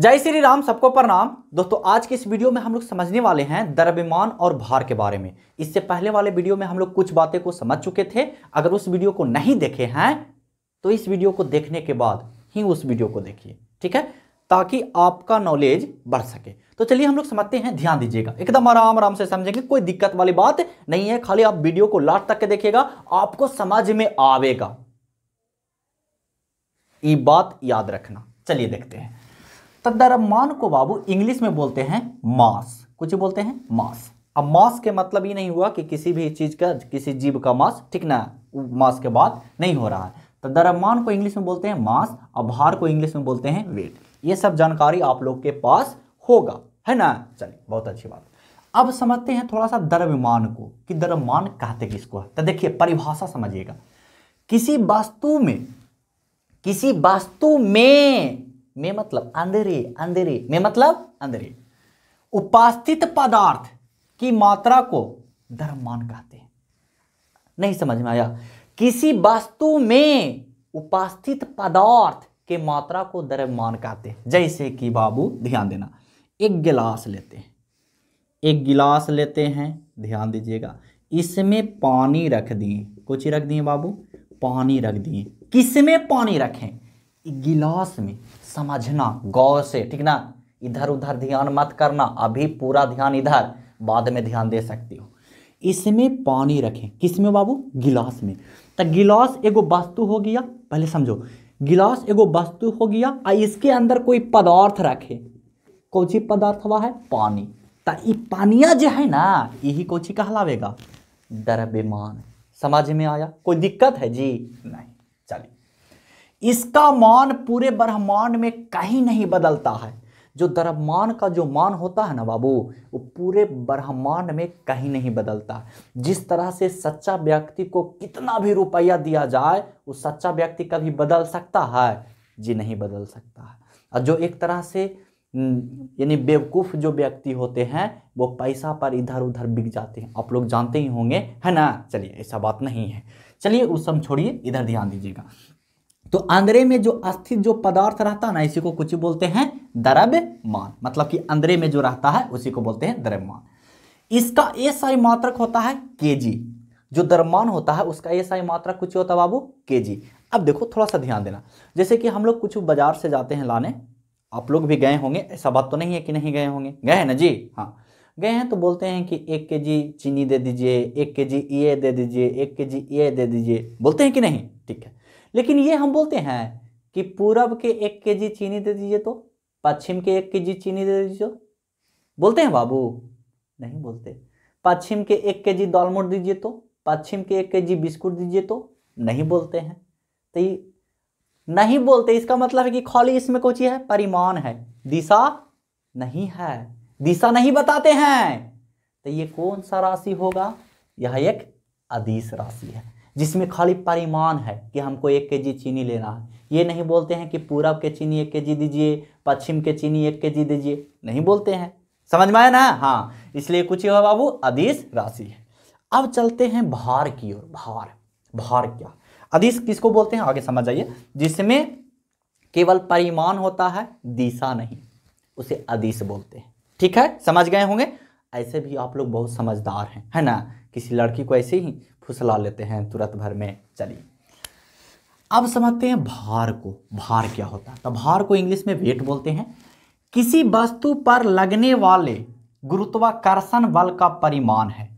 जय श्री राम सबको प्रणाम दोस्तों आज के इस वीडियो में हम लोग समझने वाले हैं द्रव्यमान और भार के बारे में इससे पहले वाले वीडियो में हम लोग कुछ बातें को समझ चुके थे अगर उस वीडियो को नहीं देखे हैं तो इस वीडियो को देखने के बाद ही उस वीडियो को देखिए ठीक है ताकि आपका नॉलेज बढ़ सके तो चलिए हम लोग समझते हैं ध्यान दीजिएगा एकदम आराम आराम से समझेंगे कोई दिक्कत वाली बात नहीं है खाली आप वीडियो को लास्ट तक के देखिएगा आपको समझ में आवेगा ये बात याद रखना चलिए देखते हैं तद्दरमान को बाबू इंग्लिश में बोलते हैं मास कुछ बोलते हैं मास अब मास के मतलब ये नहीं हुआ कि किसी भी चीज़ का किसी जीव का मास ठीक ना मास के बाद नहीं हो रहा है तो दरमान को इंग्लिश में बोलते हैं मास और भार को इंग्लिश में बोलते हैं वेट ये सब जानकारी आप लोग के पास होगा है ना चलिए बहुत अच्छी बात अब समझते हैं थोड़ा सा द्रव्यमान को कि द्रव्यमान कहते किसको है तो देखिए परिभाषा समझिएगा किसी वास्तु में किसी वास्तु में में मतलब अंधेरे अंधेरे में मतलब अंधेरे उपास्थित पदार्थ की मात्रा को धर्मान कहते हैं नहीं समझ में आया किसी वस्तु में उपास्थित पदार्थ के मात्रा को द्रव्यमान कहते हैं जैसे कि बाबू ध्यान देना एक गिलास लेते हैं एक गिलास लेते हैं ध्यान दीजिएगा इसमें पानी रख दिए कुछ रख दिए बाबू पानी रख दिए किसमें पानी रखें गिलास में समझना गौर से ठीक ना इधर उधर ध्यान मत करना अभी पूरा ध्यान इधर बाद में ध्यान दे सकती हो इसमें पानी रखें किस में बाबू गिलास में तो गिलास एगो वस्तु हो गया पहले समझो गिलास एगो वस्तु हो गया और इसके अंदर कोई पदार्थ रखे कौची पदार्थ हुआ है पानी तो ये पानिया जो है ना यही कोची कहलावेगा द्रव्यमान समझ में आया कोई दिक्कत है जी इसका मान पूरे ब्रह्मांड में कहीं नहीं बदलता है जो द्रव्यमान का जो मान होता है ना बाबू वो पूरे ब्रह्मांड में कहीं नहीं बदलता जिस तरह से सच्चा व्यक्ति को कितना भी रुपया दिया जाए वो सच्चा व्यक्ति कभी बदल सकता है जी नहीं बदल सकता है और जो एक तरह से यानी बेवकूफ़ जो व्यक्ति होते हैं वो पैसा पर इधर उधर बिक जाते हैं आप लोग जानते ही होंगे है ना चलिए ऐसा बात नहीं है चलिए उस समय छोड़िए इधर ध्यान दीजिएगा तो अंदरे में जो अस्थित जो पदार्थ रहता है ना इसी को कुछ बोलते हैं द्रव्यमान मतलब कि अंदरे में जो रहता है उसी को बोलते हैं द्रव्यमान इसका एसआई मात्रक होता है केजी जो द्रव्यमान होता है उसका एसआई मात्रक कुछ होता है बाबू केजी अब देखो थोड़ा सा ध्यान देना जैसे कि हम लोग कुछ बाजार से जाते हैं लाने आप लोग भी गए होंगे ऐसा बात तो नहीं है कि नहीं गए होंगे गए हैं ना जी हाँ गए हैं तो बोलते हैं कि एक के जी चीनी दे दीजिए एक के जी ये दे दीजिए एक के जी ये दे दीजिए बोलते हैं कि नहीं ठीक है लेकिन ये हम बोलते हैं कि पूरब के एक के जी चीनी दे दीजिए तो पश्चिम के एक के जी चीनी दे दीजिए तो। बोलते हैं बाबू नहीं बोलते पश्चिम के एक के जी दालमोट दीजिए तो पश्चिम के एक के जी बिस्कुट दीजिए तो नहीं बोलते हैं तो ये नहीं बोलते इसका मतलब है कि खाली इसमें कोची चीज़ है परिमाण है दिशा नहीं है दिशा नहीं बताते हैं तो ये कौन सा राशि होगा यह एक अधिस राशि है जिसमें खाली परिमाण है कि हमको एक के जी चीनी लेना है ये नहीं बोलते हैं कि पूरब के चीनी एक के जी दीजिए पश्चिम के चीनी एक के जी दीजिए नहीं बोलते हैं समझ में आया ना हाँ इसलिए कुछ हुआ बाबू अधिस राशि है अब चलते हैं भार की ओर भार भार क्या अधिस किसको बोलते हैं आगे समझ आइए जिसमें केवल परिमाण होता है दिशा नहीं उसे अधिस बोलते हैं ठीक है समझ गए होंगे ऐसे भी आप लोग बहुत समझदार हैं है ना किसी लड़की को ऐसे ही फुसला लेते हैं तुरंत भर में चलिए अब समझते हैं भार को भार क्या होता है तो भार को इंग्लिश में वेट बोलते हैं किसी वस्तु पर लगने वाले गुरुत्वाकर्षण बल का परिमाण है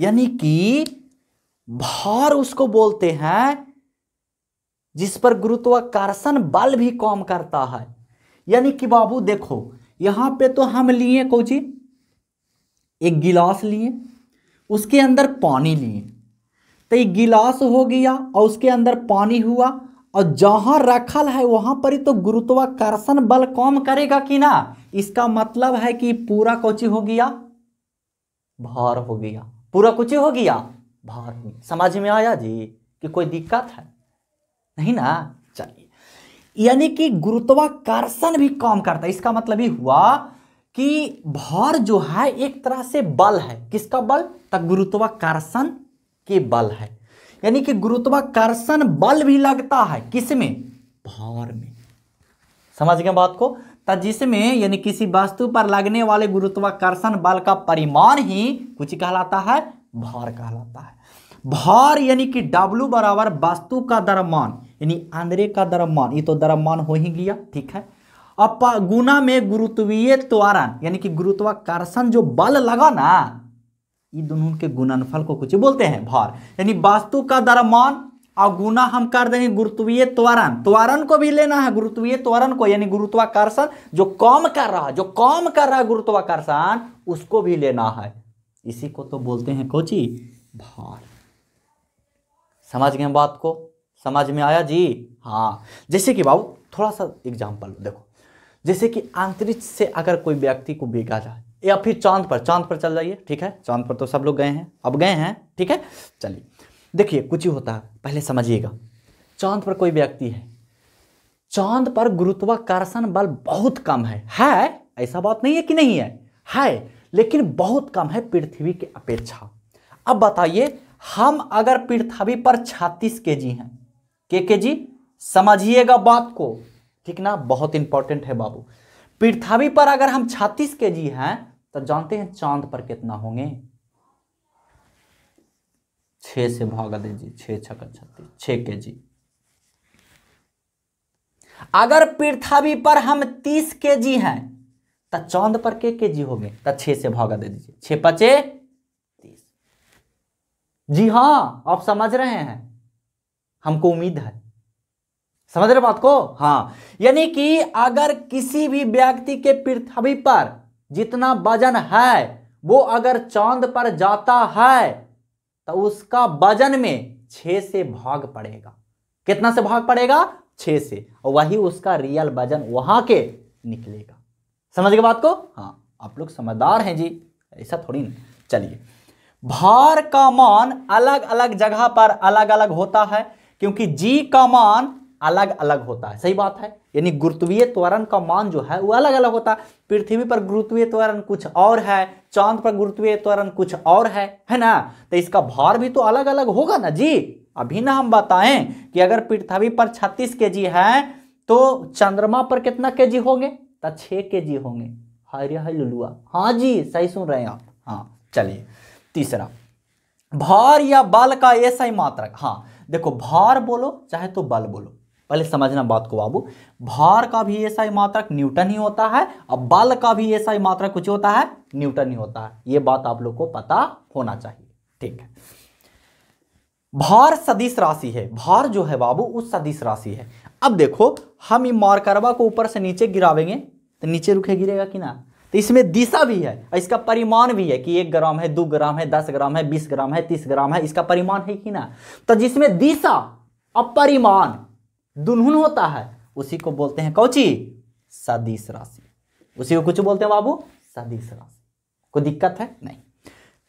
यानी कि भार उसको बोलते हैं जिस पर गुरुत्वाकर्षण बल भी काम करता है यानी कि बाबू देखो यहां पे तो हम लिए को एक गिलास लिए उसके अंदर पानी लिए तो ये गिलास हो गया और उसके अंदर पानी हुआ और जहाँ रखल है वहाँ पर ही तो गुरुत्वाकर्षण बल कम करेगा कि ना इसका मतलब है कि पूरा कोची हो गया भार हो गया पूरा कुछ हो गया भार हो गया समझ में आया जी कि कोई दिक्कत है नहीं ना चलिए यानी कि गुरुत्वाकर्षण भी कम करता है इसका मतलब ये हुआ कि भर जो है एक तरह से बल है किसका बल तक गुरुत्वाकर्षण के बल है यानी कि गुरुत्वाकर्षण बल भी लगता है किसमें भर में समझ गए बात को तो जिसमें यानी किसी वस्तु पर लगने वाले गुरुत्वाकर्षण बल का परिमाण ही कुछ कहलाता है भर कहलाता है भर यानी कि W बराबर वस्तु का दरमान यानी आंद्रे का दरमान ये तो दरमान हो ही गया ठीक है अपगुना में गुरुत्वीय त्वरण यानी कि गुरुत्वाकर्षण जो बल लगा ना ये दोनों के गुणनफल को कुछ बोलते हैं भार यानी वास्तु का दरमान और गुना हम कर देंगे गुरुत्वीय त्वरण त्वरण को भी लेना है गुरुत्वीय त्वरण को यानी गुरुत्वाकर्षण जो कम कर रहा है जो कम कर रहा है गुरुत्वाकर्षण उसको भी लेना है इसी को तो बोलते हैं कोची भार समझ गए बात को समझ में आया जी हाँ जैसे कि बाबू थोड़ा सा एग्जाम्पल देखो जैसे कि अंतरिक्ष से अगर कोई व्यक्ति को भेजा जाए या फिर चांद पर चांद पर चल जाइए ठीक है चांद पर तो सब लोग गए हैं अब गए हैं ठीक है चलिए देखिए कुछ ही होता है पहले समझिएगा चांद पर कोई व्यक्ति है चांद पर गुरुत्वाकर्षण बल बहुत कम है है ऐसा बात नहीं है कि नहीं है है लेकिन बहुत कम है पृथ्वी की अपेक्षा अब बताइए हम अगर पृथ्वी पर 36 के जी हैं के के जी समझिएगा बात को ठीक ना बहुत इंपॉर्टेंट है बाबू पृथ्वी पर अगर हम छत्तीस के जी हैं तो जानते हैं चांद पर कितना होंगे छ से भागा दे जी छक्का छत्तीस छ के जी अगर पृथ्वी पर हम तीस के जी हैं तो चांद पर के के जी होंगे तो छः से भागा दे दीजिए छ पचे तीस जी हाँ आप समझ रहे हैं हमको उम्मीद है समझ रहे बात को हाँ यानी कि अगर किसी भी व्यक्ति के पृथ्वी पर जितना वजन है वो अगर चांद पर जाता है तो उसका वजन में छ से भाग पड़ेगा कितना से भाग पड़ेगा छ से और वही उसका रियल वजन वहां के निकलेगा समझ गए बात को हाँ आप लोग समझदार हैं जी ऐसा थोड़ी नहीं चलिए भार का मान अलग अलग जगह पर अलग अलग होता है क्योंकि जी का मान अलग अलग होता है सही बात है यानी गुरुत्वीय त्वरण का मान जो है वो अलग अलग होता है पृथ्वी पर गुरुत्वीय त्वरण कुछ और है चांद पर गुरुत्वीय त्वरण कुछ और है है ना तो इसका भार भी तो अलग अलग होगा ना जी अभी ना हम बताएं कि अगर पृथ्वी पर छत्तीस के जी है तो चंद्रमा पर कितना के जी होंगे तो छः के जी होंगे हरे हर लुलुआ हाँ जी सही सुन रहे हैं आप हाँ चलिए तीसरा भार या बल का ऐसा ही मात्रक हाँ देखो भार बोलो चाहे तो बल बोलो पहले समझना बात को बाबू भार का भी ऐसा ही मात्रक न्यूटन ही होता है और बल का भी ही मात्रक कुछ होता है न्यूटन ही होता है ये बात आप लोग को पता होना चाहिए ठीक है भार सदिश राशि है भार जो है बाबू उस सदिश राशि है अब देखो हम ये को ऊपर से नीचे गिरावेंगे तो नीचे रुखे गिरेगा कि ना तो इसमें दिशा भी है इसका परिमाण भी है कि एक ग्राम है दो ग्राम है दस ग्राम है बीस ग्राम है तीस ग्राम है इसका परिमाण है कि ना तो जिसमें दिशा अपरिमाण दुल्हन होता है उसी को बोलते हैं कौची सदीश राशि उसी को कुछ बोलते हैं बाबू सदीश राशि कोई दिक्कत है नहीं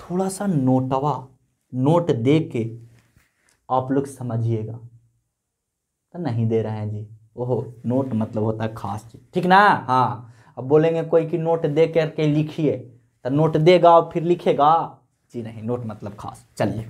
थोड़ा सा नोटवा नोट दे के आप लोग समझिएगा तो नहीं दे रहे हैं जी ओहो नोट मतलब होता है खास चीज ठीक ना हाँ अब बोलेंगे कोई कि नोट दे करके लिखिए तो नोट देगा और फिर लिखेगा जी नहीं नोट मतलब खास चलिए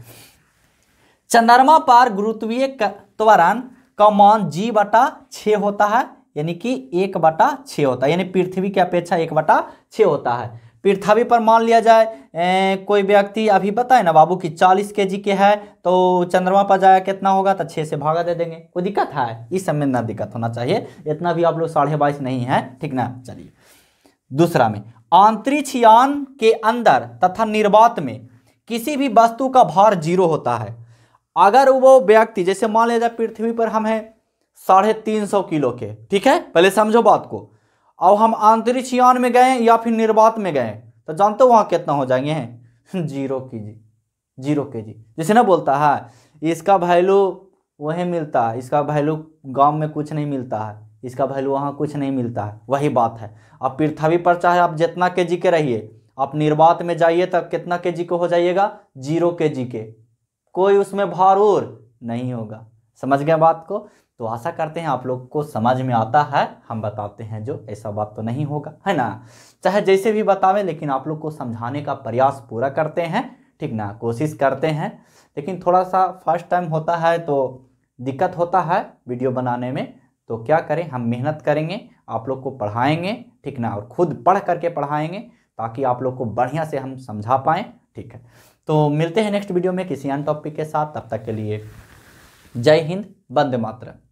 चंद्रमा पार गुरुत्वीय त्वरण का मान जी बटा छ होता है यानी कि एक बटा छ होता है यानी पृथ्वी की अपेक्षा एक बटा छ होता है पृथ्वी पर मान लिया जाए ए, कोई व्यक्ति अभी बताए ना बाबू कि 40 के जी के है तो चंद्रमा पर जाया कितना होगा तो छः से भागा दे देंगे कोई दिक्कत है इस समय ना दिक्कत होना चाहिए इतना भी आप लोग साढ़े बाईस नहीं है ठीक ना चलिए दूसरा में अंतरिक्ष यान के अंदर तथा निर्वात में किसी भी वस्तु का भार जीरो होता है अगर वो व्यक्ति जैसे मान लिया जाए पृथ्वी पर हम हैं साढ़े तीन सौ किलो के ठीक है पहले समझो बात को अब हम अंतरिक्ष यान में गए या फिर निर्वात में गए तो जानते हो वहाँ कितना हो जाएंगे हैं जीरो के जी जीरो के जी जैसे ना बोलता है इसका वैल्यू वही मिलता है इसका वैल्यू गांव में कुछ नहीं मिलता है इसका वैल्यू वहाँ कुछ नहीं मिलता है वही बात है अब पृथ्वी पर चाहे आप जितना के जी के रहिए आप निर्वात में जाइए तो कितना के जी के हो जाइएगा जीरो के जी के कोई उसमें भारूर नहीं होगा समझ गए बात को तो आशा करते हैं आप लोग को समझ में आता है हम बताते हैं जो ऐसा बात तो नहीं होगा है ना चाहे जैसे भी बतावें लेकिन आप लोग को समझाने का प्रयास पूरा करते हैं ठीक ना कोशिश करते हैं लेकिन थोड़ा सा फर्स्ट टाइम होता है तो दिक्कत होता है वीडियो बनाने में तो क्या करें हम मेहनत करेंगे आप लोग को पढ़ाएंगे ठीक ना और खुद पढ़ करके पढ़ाएंगे ताकि आप लोग को बढ़िया से हम समझा पाएँ ठीक है तो मिलते हैं नेक्स्ट वीडियो में किसी अन्य टॉपिक के साथ तब तक के लिए जय हिंद बंदे मातरम